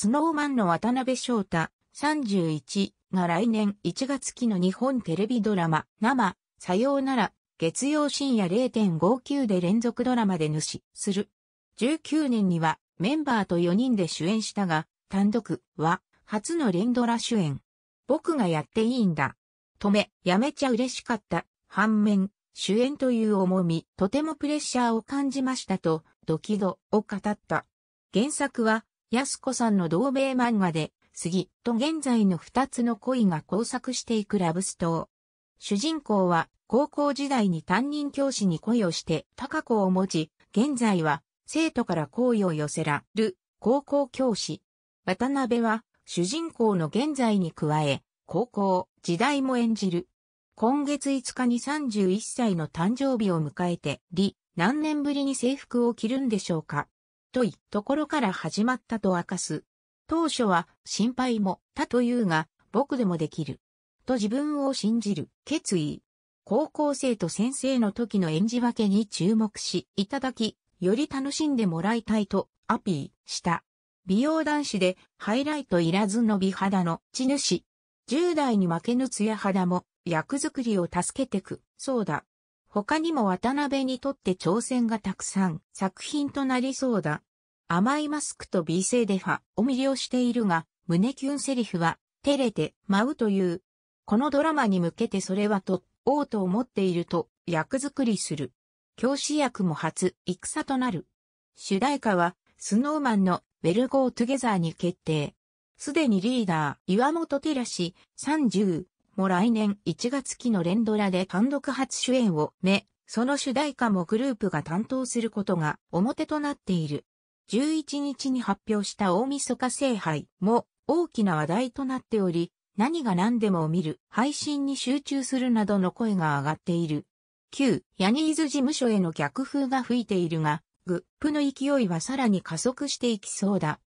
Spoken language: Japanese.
スノーマンの渡辺翔太31が来年1月期の日本テレビドラマ生さようなら月曜深夜0.59で連続ドラマで主する。19年にはメンバーと4人で主演したが単独は初の連ドラ主演。僕がやっていいんだ。止め、やめちゃ嬉しかった。反面、主演という重み、とてもプレッシャーを感じましたと、ドキドを語った。原作は、安子さんの同名漫画で、杉と現在の二つの恋が交錯していくラブストー。主人公は高校時代に担任教師に恋をして高子を持ち、現在は生徒から好意を寄せらる高校教師。渡辺は主人公の現在に加え、高校時代も演じる。今月5日に31歳の誕生日を迎えて、り、何年ぶりに制服を着るんでしょうか。といところから始まったと明かす。当初は心配もたというが、僕でもできる。と自分を信じる決意。高校生と先生の時の演じ分けに注目しいただき、より楽しんでもらいたいとアピーした。美容男子でハイライトいらず伸び肌の地主。10代に負けぬツヤ肌も役作りを助けてく、そうだ。他にも渡辺にとって挑戦がたくさん作品となりそうだ。甘いマスクと美声でファを魅了しているが、胸キュンセリフは、照れて舞うという。このドラマに向けてそれはと、王と思っていると、役作りする。教師役も初、戦となる。主題歌は、スノーマンのウェルゴートゥゲザーに決定。すでにリーダー、岩本照史、30、も来年1月期の連ドラで単独初主演を目、その主題歌もグループが担当することが表となっている。11日に発表した大晦日聖杯も大きな話題となっており、何が何でも見る、配信に集中するなどの声が上がっている。旧、ヤニーズ事務所への逆風が吹いているが、グップの勢いはさらに加速していきそうだ。